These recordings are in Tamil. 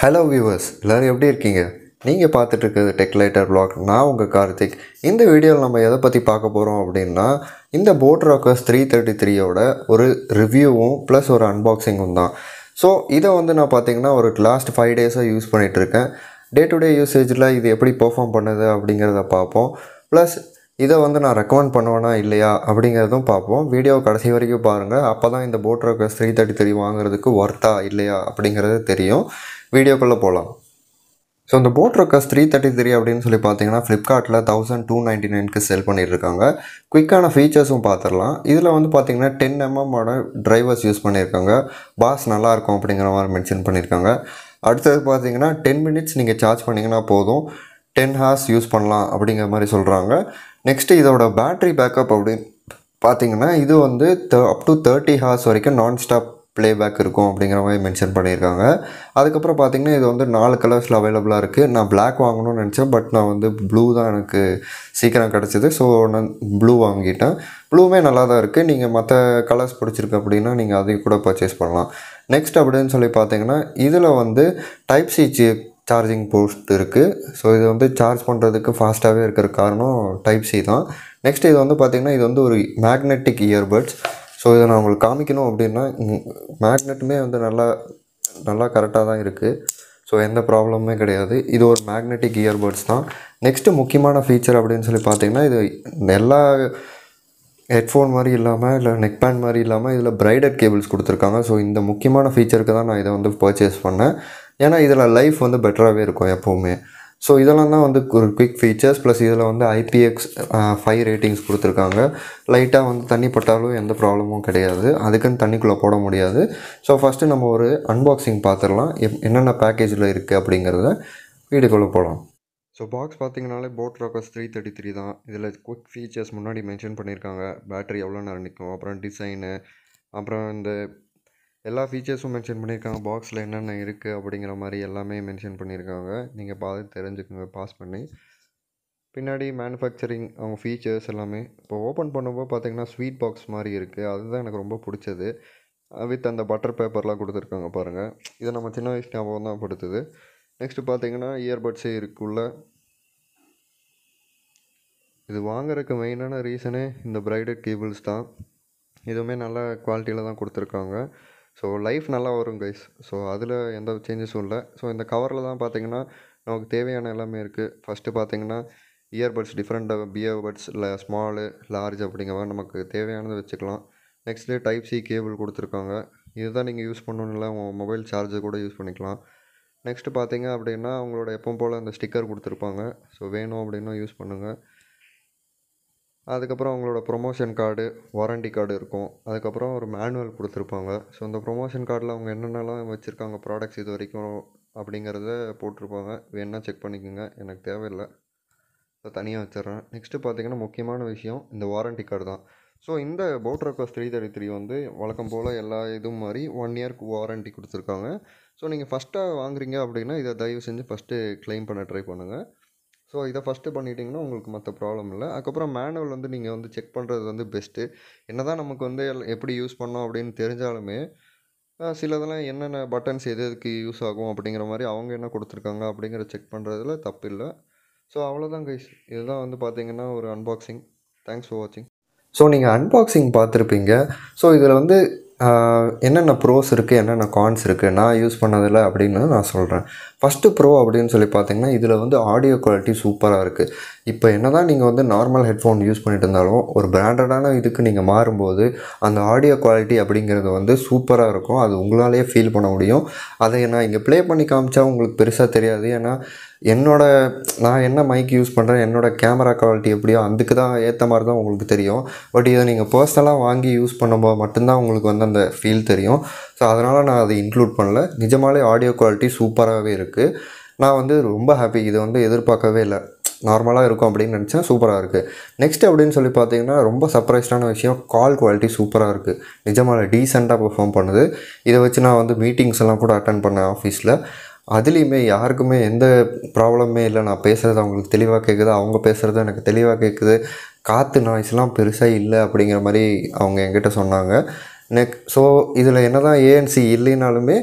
ஹலோ வியூவர்ஸ் எல்லோரும் எப்படி இருக்கீங்க நீங்கள் பார்த்துட்ருக்குது டெக்லைட்டர் பிளாக் நான் உங்கள் கார்த்திக் இந்த வீடியோவில் நம்ம எதை பற்றி பார்க்க போகிறோம் அப்படின்னா இந்த போட் ராக்கர்ஸ் த்ரீ தேர்ட்டி த்ரீயோட ஒரு ரிவ்யூவும் ப்ளஸ் ஒரு அன்பாக்சிங்கும் தான் ஸோ இதை வந்து நான் பார்த்திங்கன்னா ஒரு லாஸ்ட் ஃபைவ் டேஸாக யூஸ் பண்ணிகிட்ருக்கேன் டே டு டே யூசேஜில் இது எப்படி பர்ஃபார்ம் பண்ணுது அப்படிங்கிறத பார்ப்போம் ப்ளஸ் இதை வந்து நான் ரெக்கமெண்ட் பண்ணுவேனா இல்லையா அப்படிங்கிறதும் பார்ப்போம் வீடியோ கடைசி வரைக்கும் பாருங்கள் அப்போ தான் இந்த Boat Rockers three thirty three வாங்குறதுக்கு ஒர்த்தா இல்லையா அப்படிங்கிறது தெரியும் வீடியோக்குள்ளே போகலாம் ஸோ இந்த Boat Rockers three thirty three அப்படின்னு சொல்லி பார்த்தீங்கன்னா ஃப்ளிப்கார்ட்டில் தௌசண்ட் டூ நைன்ட்டி நைனுக்கு செல் பண்ணியிருக்காங்க குயிக்கான ஃபீச்சர்ஸும் பார்த்துடலாம் இதில் வந்து பார்த்தீங்கன்னா டென் எம்எம்மோட ட்ரைவர்ஸ் யூஸ் பண்ணியிருக்காங்க பாஸ் நல்லாயிருக்கும் அப்படிங்கிற மாதிரி மென்ஷன் பண்ணியிருக்காங்க அடுத்தது பார்த்தீங்கன்னா டென் மினிட்ஸ் நீங்கள் சார்ஜ் பண்ணிங்கன்னா போதும் டென் ஹார்ஸ் யூஸ் பண்ணலாம் அப்படிங்கிற மாதிரி சொல்கிறாங்க நெக்ஸ்ட்டு இதோட பேட்ரி பேக்கப் அப்படின்னு பார்த்தீங்கன்னா இது வந்து the up to thirty hours வரைக்கும் நான் ஸ்டாப் ப்ளேபேக் இருக்கும் அப்படிங்கிற மாதிரி மென்ஷன் பண்ணியிருக்காங்க அதுக்கப்புறம் பார்த்திங்கன்னா இது வந்து நாலு கலர்ஸில் அவைலபிளாக இருக்குது நான் பிளாக் வாங்கணும்னு நினச்சேன் பட் நான் வந்து ப்ளூ தான் எனக்கு சீக்கிரம் கிடச்சிது ஸோ நான் ப்ளூ வாங்கிட்டேன் ப்ளூவுமே நல்லா தான் இருக்குது நீங்கள் மற்ற கலர்ஸ் பிடிச்சிருக்கு அப்படின்னா நீங்கள் அதையும் கூட பர்ச்சேஸ் பண்ணலாம் நெக்ஸ்ட் அப்படின்னு சொல்லி பார்த்தீங்கன்னா இதில் வந்து டைப் சி சார்ஜிங் போஸ்ட் இருக்குது ஸோ இது வந்து சார்ஜ் பண்ணுறதுக்கு ஃபாஸ்ட்டாகவே இருக்கிற காரணம் டைப் சி தான் நெக்ஸ்ட் இது வந்து பார்த்திங்கன்னா இது வந்து ஒரு மேக்னெட்டிக் இயர்பட்ஸ் ஸோ இதை நான் உங்களுக்கு காமிக்கணும் அப்படின்னா மேக்னெட்டுமே வந்து நல்லா நல்லா கரெக்டாக தான் இருக்குது ஸோ எந்த ப்ராப்ளமுமே கிடையாது இது ஒரு மேக்னெட்டிக் இயர்பட்ஸ் தான் நெக்ஸ்ட்டு முக்கியமான ஃபீச்சர் அப்படின்னு சொல்லி பார்த்தீங்கன்னா இது எல்லா ஹெட்ஃபோன் மாதிரி இல்லாமல் இல்லை நெக் பேண்ட் மாதிரி இல்லாமல் இதில் பிரைடட் கேபிள்ஸ் கொடுத்துருக்காங்க ஸோ இந்த முக்கியமான ஃபீச்சருக்கு தான் நான் இதை வந்து பர்ச்சேஸ் பண்ணேன் ஏன்னா இதில் லைஃப் வந்து பெட்டராகவே இருக்கும் எப்போவுமே ஸோ இதெல்லாம் தான் வந்து ஒரு குவிக் ஃபீச்சர்ஸ் ப்ளஸ் இதில் வந்து ஐபிஎக்ஸ் ஃபைவ் ரேட்டிங்ஸ் கொடுத்துருக்காங்க லைட்டாக வந்து தண்ணி பட்டாலும் எந்த ப்ராப்ளமும் கிடையாது அதுக்குன்னு தண்ணிக்குள்ளே போட முடியாது ஸோ ஃபஸ்ட்டு நம்ம ஒரு அன்பாக்சிங் பார்த்துடலாம் எப் என்னென்ன பேக்கேஜில் இருக்குது அப்படிங்கிறத வீடுக்குள்ளே போகலாம் ஸோ பாக்ஸ் பார்த்தீங்கனாலே Boat Rockers three thirty three தான் இதில் குவிக் ஃபீச்சர்ஸ் முன்னாடி மென்ஷன் பண்ணியிருக்காங்க பேட்டரி எவ்வளோ நேரம் நிற்கும் அப்புறம் டிசைனு அப்புறம் இந்த எல்லா ஃபீச்சர்ஸும் மென்ஷன் பண்ணியிருக்காங்க பாக்ஸில் என்னென்ன இருக்குது அப்படிங்கிற மாதிரி எல்லாமே மென்ஷன் பண்ணியிருக்காங்க நீங்கள் பார்த்து தெரிஞ்சுக்கோங்க பாஸ் பண்ணி பின்னாடி மேனுஃபேக்சரிங் அவங்க ஃபீச்சர்ஸ் எல்லாமே இப்போ ஓப்பன் பண்ணும்போது பார்த்திங்கன்னா ஸ்வீட் பாக்ஸ் மாதிரி இருக்குது அதுதான் எனக்கு ரொம்ப பிடிச்சது வித் அந்த பட்டர் பேப்பர்லாம் கொடுத்துருக்காங்க பாருங்கள் இதை நம்ம சின்ன வயசு ஞாபகம் தான் படுத்துது நெக்ஸ்ட்டு பார்த்திங்கன்னா இயர்பட்ஸே இருக்குள்ள இது வாங்குறதுக்கு மெயினான ரீசனே இந்த ப்ரைடட் கேபிள்ஸ் தான் இதுவுமே நல்ல குவாலிட்டியில் தான் கொடுத்துருக்காங்க ஸோ லைஃப் நல்லா வரும் கைஸ் ஸோ அதில் எந்த சேஞ்சஸும் இல்லை ஸோ இந்த கவரில் தான் பார்த்தீங்கன்னா நமக்கு தேவையான எல்லாமே இருக்குது ஃபஸ்ட்டு பார்த்தீங்கன்னா இயர்பட்ஸ் டிஃப்ரெண்ட்டாக பியர் இல்லை ஸ்மாலு லார்ஜ் அப்படிங்கிற மாதிரி நமக்கு தேவையானதை வச்சுக்கலாம் நெக்ஸ்ட்டு டைப் சி கேபிள் கொடுத்துருக்காங்க இதுதான் நீங்கள் யூஸ் பண்ணணும்ல உங்கள் மொபைல் சார்ஜர் கூட யூஸ் பண்ணிக்கலாம் நெக்ஸ்ட்டு பார்த்தீங்க அப்படின்னா அவங்களோட எப்போ போல் அந்த ஸ்டிக்கர் கொடுத்துருப்பாங்க ஸோ வேணும் அப்படின்னா யூஸ் பண்ணுங்கள் அதுக்கப்புறம் அவங்களோட ப்ரொமோஷன் கார்டு வாரண்டி கார்டு இருக்கும் அதுக்கப்புறம் ஒரு மேனுவல் கொடுத்துருப்பாங்க ஸோ அந்த ப்ரொமோஷன் கார்டில் அவங்க என்னென்னலாம் வச்சுருக்காங்க ப்ராடக்ட்ஸ் இது வரைக்கும் அப்படிங்கிறத போட்டிருப்பாங்க வேணால் செக் பண்ணிக்கோங்க எனக்கு தேவையில்லை ஸோ தனியாக வச்சிடுறேன் நெக்ஸ்ட்டு பார்த்திங்கன்னா முக்கியமான விஷயம் இந்த வாரண்டி கார்டு தான் ஸோ இந்த போட் த்ரீ தேர்ட்டி த்ரீ வந்து வழக்கம் போல் எல்லா இதுவும் மாதிரி ஒன் இயர்க்கு வாரண்டி கொடுத்துருக்காங்க ஸோ நீங்கள் ஃபஸ்ட்டாக வாங்குறீங்க அப்படின்னா இதை தயவு செஞ்சு ஃபஸ்ட்டு க்ளைம் பண்ண ட்ரை பண்ணுங்கள் ஸோ இதை ஃபஸ்ட்டு பண்ணிட்டிங்கன்னா உங்களுக்கு மற்ற ப்ராப்ளம் இல்லை அதுக்கப்புறம் மேனுவல் வந்து நீங்கள் வந்து செக் பண்ணுறது வந்து பெஸ்ட்டு என்ன தான் நமக்கு வந்து எப்படி யூஸ் பண்ணோம் அப்படின்னு தெரிஞ்சாலுமே சிலதெல்லாம் என்னென்ன பட்டன்ஸ் எது எதுக்கு யூஸ் ஆகும் அப்படிங்கிற மாதிரி அவங்க என்ன கொடுத்துருக்காங்க அப்படிங்கிற செக் பண்ணுறதுல தப்பு இல்லை ஸோ அவ்வளோதான் கைஸ் இதுதான் வந்து பார்த்திங்கன்னா ஒரு அன்பாக்சிங் தேங்க்ஸ் ஃபார் வாட்சிங் ஸோ நீங்கள் அன்பாக்சிங் பார்த்துருப்பீங்க ஸோ இதில் வந்து என்னென்ன ப்ரோஸ் இருக்குது என்னென்ன கான்ஸ் இருக்குது நான் யூஸ் பண்ணதில்லை அப்படின்னு நான் சொல்கிறேன் ஃபஸ்ட்டு ப்ரோ அப்படின்னு சொல்லி பார்த்தீங்கன்னா இதில் வந்து ஆடியோ குவாலிட்டி சூப்பராக இருக்குது இப்போ என்ன தான் நீங்கள் வந்து நார்மல் ஹெட்ஃபோன் யூஸ் பண்ணிட்டு இருந்தாலும் ஒரு பிராண்டடான இதுக்கு நீங்கள் மாறும்போது அந்த ஆடியோ குவாலிட்டி அப்படிங்கிறது வந்து சூப்பராக இருக்கும் அது உங்களாலேயே ஃபீல் பண்ண முடியும் அதை நான் இங்கே ப்ளே பண்ணி காமிச்சா உங்களுக்கு பெருசாக தெரியாது ஏன்னா என்னோடய நான் என்ன மைக் யூஸ் பண்ணுறேன் என்னோடய கேமரா குவாலிட்டி எப்படியோ அதுக்கு தான் ஏற்ற மாதிரி தான் உங்களுக்கு தெரியும் பட் இதை நீங்கள் பர்சனலாக வாங்கி யூஸ் பண்ணும்போது மட்டும்தான் உங்களுக்கு வந்து அந்த ஃபீல் தெரியும் ஸோ அதனால் நான் அதை இன்க்ளூட் பண்ணல நிஜமாலே ஆடியோ குவாலிட்டி சூப்பராகவே இருக்குது இருக்குது நான் வந்து ரொம்ப ஹாப்பி இது வந்து எதிர்பார்க்கவே இல்லை நார்மலாக இருக்கும் அப்படின்னு நினச்சேன் சூப்பராக இருக்குது நெக்ஸ்ட் அப்படின்னு சொல்லி பார்த்தீங்கன்னா ரொம்ப சர்ப்ரைஸ்டான விஷயம் கால் குவாலிட்டி சூப்பராக இருக்குது நிஜமாக டீசெண்டாக பெர்ஃபார்ம் பண்ணுது இதை வச்சு நான் வந்து மீட்டிங்ஸ் எல்லாம் கூட அட்டன் பண்ணேன் ஆஃபீஸில் அதுலேயுமே யாருக்குமே எந்த ப்ராப்ளமே இல்லை நான் பேசுகிறது அவங்களுக்கு தெளிவாக கேட்குது அவங்க பேசுகிறது எனக்கு தெளிவாக கேட்குது காற்று நாய்ஸ்லாம் பெருசாக இல்லை அப்படிங்கிற மாதிரி அவங்க என்கிட்ட சொன்னாங்க நெக் ஸோ இதில் என்ன தான் ஏஎன்சி இல்லைனாலுமே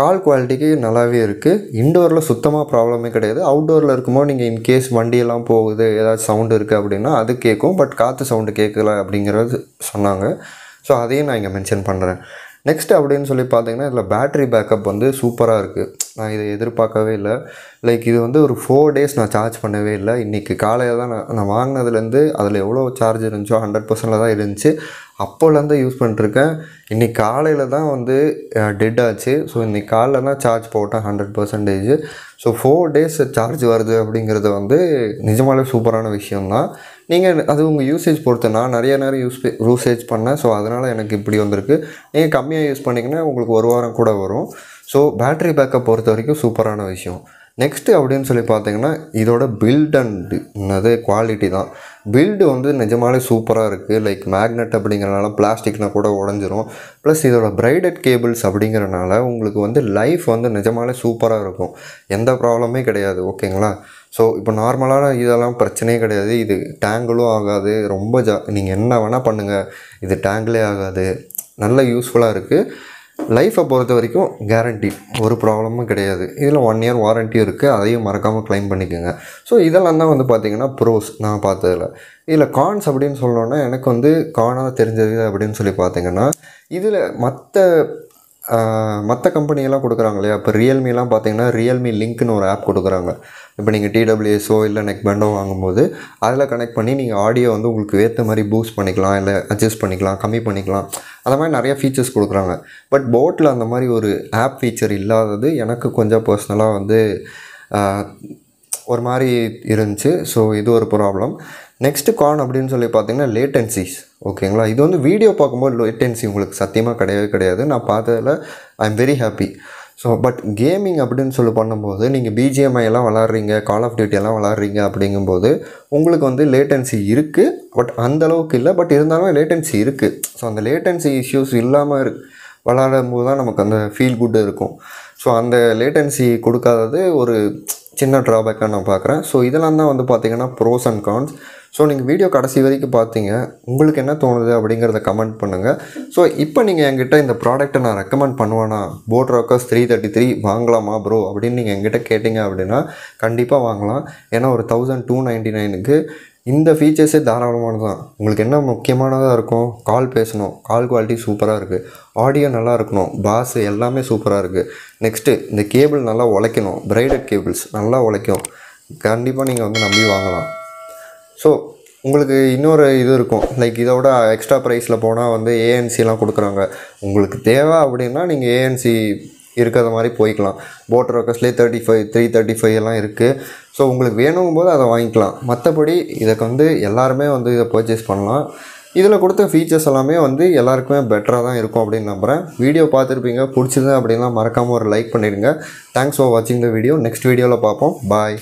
கால் குவாலிட்டிக்கு நல்லாவே இருக்குது இன்டோரில் சுத்தமாக ப்ராப்ளமே கிடையாது அவுட்டோரில் இருக்கும்போது நீங்கள் இன்கேஸ் வண்டியெல்லாம் போகுது ஏதாச்சும் சவுண்டு இருக்குது அப்படின்னா அது கேட்கும் பட் காற்று சவுண்டு கேட்கல அப்படிங்கிறது சொன்னாங்க ஸோ அதையும் நான் இங்கே மென்ஷன் பண்ணுறேன் நெக்ஸ்ட் அப்படின்னு சொல்லி பார்த்தீங்கன்னா இதில் பேட்ரி பேக்கப் வந்து சூப்பராக இருக்குது நான் இதை எதிர்பார்க்கவே இல்லை லைக் இது வந்து ஒரு ஃபோர் டேஸ் நான் சார்ஜ் பண்ணவே இல்லை இன்றைக்கி காலையில் தான் நான் நான் வாங்கினதுலேருந்து அதில் எவ்வளோ சார்ஜ் இருந்துச்சோ ஹண்ட்ரட் பர்சன்டில் தான் இருந்துச்சு அப்போலேருந்து யூஸ் பண்ணிட்டுருக்கேன் இன்றைக்கி காலையில் தான் வந்து டெட் ஆச்சு ஸோ இன்றைக்கி காலையில் தான் சார்ஜ் போட்டேன் hundred percentage so four days charge வருது அப்படிங்கிறது வந்து நிஜமாலே சூப்பரான விஷயம்தான் நீங்கள் அது உங்கள் யூசேஜ் பொறுத்தனா நிறைய நேரம் யூஸ் யூசேஜ் பண்ணேன் ஸோ அதனால் எனக்கு இப்படி வந்திருக்கு நீங்கள் கம்மியாக யூஸ் பண்ணிங்கன்னா உங்களுக்கு ஒரு வாரம் கூட வரும் ஸோ பேட்ரி பேக்கப் பொறுத்த வரைக்கும் சூப்பரான விஷயம் நெக்ஸ்ட்டு அப்படின்னு சொல்லி பார்த்தீங்கன்னா இதோட பில்ட் அண்ட் என்னது குவாலிட்டி தான் பில்டு வந்து நிஜமாலே சூப்பராக இருக்குது லைக் மேக்னெட் அப்படிங்கிறனால பிளாஸ்டிக்னால் கூட உடஞ்சிரும் ப்ளஸ் இதோட பிரைடட் கேபிள்ஸ் அப்படிங்கிறனால உங்களுக்கு வந்து லைஃப் வந்து நிஜமாலே சூப்பராக இருக்கும் எந்த ப்ராப்ளமே கிடையாது ஓகேங்களா ஸோ இப்போ நார்மலான இதெல்லாம் பிரச்சனையே கிடையாது இது டேங்கிலும் ஆகாது ரொம்ப ஜா நீங்கள் என்ன வேணால் பண்ணுங்கள் இது டேங்கிலே ஆகாது நல்ல யூஸ்ஃபுல்லாக இருக்குது லைஃப்பை பொறுத்த வரைக்கும் கேரண்டி ஒரு ப்ராப்ளமும் கிடையாது இதில் ஒன் இயர் வாரண்ட்டி இருக்குது அதையும் மறக்காமல் கிளைம் பண்ணிக்கோங்க ஸோ இதெல்லாம் தான் வந்து பார்த்திங்கன்னா ப்ரோஸ் நான் பார்த்ததில் இதில் கான்ஸ் அப்படின்னு சொல்லணுன்னா எனக்கு வந்து கானாக தெரிஞ்சது அப்படின்னு சொல்லி பார்த்திங்கன்னா இதில் மற்ற மற்ற கம்பெனியெல்லாம் கொடுக்குறாங்க இல்லையா இப்போ ரியல்மிலாம் பார்த்தீங்கன்னா ரியல்மி லிங்க்னு ஒரு ஆப் கொடுக்குறாங்க இப்போ நீங்கள் டிடபிள்யூஎஸோ இல்லை நெக் பேண்டோ வாங்கும்போது அதில் கனெக்ட் பண்ணி நீங்கள் ஆடியோ வந்து உங்களுக்கு ஏற்ற மாதிரி பூஸ்ட் பண்ணிக்கலாம் இல்லை அட்ஜஸ்ட் பண்ணிக்கலாம் கம்மி பண்ணிக்கலாம் அந்த மாதிரி நிறையா ஃபீச்சர்ஸ் கொடுக்குறாங்க பட் போட்டில் அந்த மாதிரி ஒரு ஆப் ஃபீச்சர் இல்லாதது எனக்கு கொஞ்சம் பர்சனலாக வந்து ஒரு மாதிரி இருந்துச்சு ஸோ இது ஒரு ப்ராப்ளம் நெக்ஸ்ட்டு கான் அப்படின்னு சொல்லி பார்த்தீங்கன்னா லேட்டன்சிஸ் ஓகேங்களா இது வந்து வீடியோ பார்க்கும்போது லேட்டன்சி உங்களுக்கு சத்தியமாக கிடையவே கிடையாது நான் பார்த்ததில் I am very happy so but gaming அப்படின்னு சொல்லி பண்ணும்போது நீங்கள் பிஜிஎம்ஐ எல்லாம் விளாட்றீங்க கால் ஆஃப் டியூட்டி எல்லாம் விளாட்றீங்க அப்படிங்கும்போது உங்களுக்கு வந்து லேட்டன்சி இருக்குது பட் அந்தளவுக்கு இல்லை பட் இருந்தாலும் லேட்டன்சி இருக்குது ஸோ அந்த லேட்டன்சி இஷ்யூஸ் இல்லாமல் இரு விளாடும் போது தான் நமக்கு அந்த ஃபீல் குட் இருக்கும் ஸோ அந்த லேட்டன்சி கொடுக்காதது ஒரு சின்ன ட்ராபேக்காக நான் பார்க்குறேன் ஸோ இதெல்லாம் தான் வந்து பார்த்திங்கன்னா ப்ரோஸ் அண்ட் கான்ஸ் ஸோ நீங்கள் வீடியோ கடைசி வரைக்கும் பார்த்தீங்க உங்களுக்கு என்ன தோணுது அப்படிங்கிறத கமெண்ட் பண்ணுங்கள் ஸோ இப்போ நீங்கள் என்கிட்ட இந்த ப்ராடக்ட்டை நான் ரெக்கமெண்ட் பண்ணுவேன்னா Boat Rockers three thirty three வாங்கலாமா ப்ரோ அப்படின்னு நீங்கள் என்கிட்ட கேட்டிங்க அப்படின்னா கண்டிப்பாக வாங்கலாம் ஏன்னா ஒரு தௌசண்ட் டூ நைன்ட்டி நைனுக்கு இந்த ஃபீச்சர்ஸே தாராளமானது தான் உங்களுக்கு என்ன முக்கியமானதாக இருக்கும் கால் பேசணும் கால் குவாலிட்டி சூப்பராக இருக்குது ஆடியோ நல்லா இருக்கணும் பாஸ் எல்லாமே சூப்பராக இருக்குது நெக்ஸ்ட்டு இந்த கேபிள் நல்லா உழைக்கணும் பிரைடட் கேபிள்ஸ் நல்லா உழைக்கும் கண்டிப்பாக நீங்கள் வந்து நம்பி வாங்கலாம் ஸோ உங்களுக்கு இன்னொரு இது இருக்கும் லைக் இதோட எக்ஸ்ட்ரா ப்ரைஸில் போனால் வந்து ஏஎன்சிலாம் கொடுக்குறாங்க உங்களுக்கு தேவை அப்படின்னா நீங்கள் ஏஎன்சி இருக்கிற மாதிரி போய்க்கலாம் போட்டர் ஒர்க்கர்ஸ்லேயே thirty five three thirty five எல்லாம் இருக்குது ஸோ உங்களுக்கு வேணும் போது அதை வாங்கிக்கலாம் மற்றபடி இதுக்கு வந்து எல்லாருமே வந்து இதை பர்ச்சேஸ் பண்ணலாம் இதில் கொடுத்த ஃபீச்சர்ஸ் எல்லாமே வந்து எல்லாருக்குமே பெட்டராக தான் இருக்கும் அப்படின்னு நம்புகிறேன் வீடியோ பார்த்துருப்பீங்க பிடிச்சிது அப்படின்னா மறக்காமல் ஒரு லைக் பண்ணிடுங்க தேங்க்ஸ் ஃபார் வாட்சிங் த வீடியோ நெக்ஸ்ட் வீடியோவில் பார்ப்போம் பாய்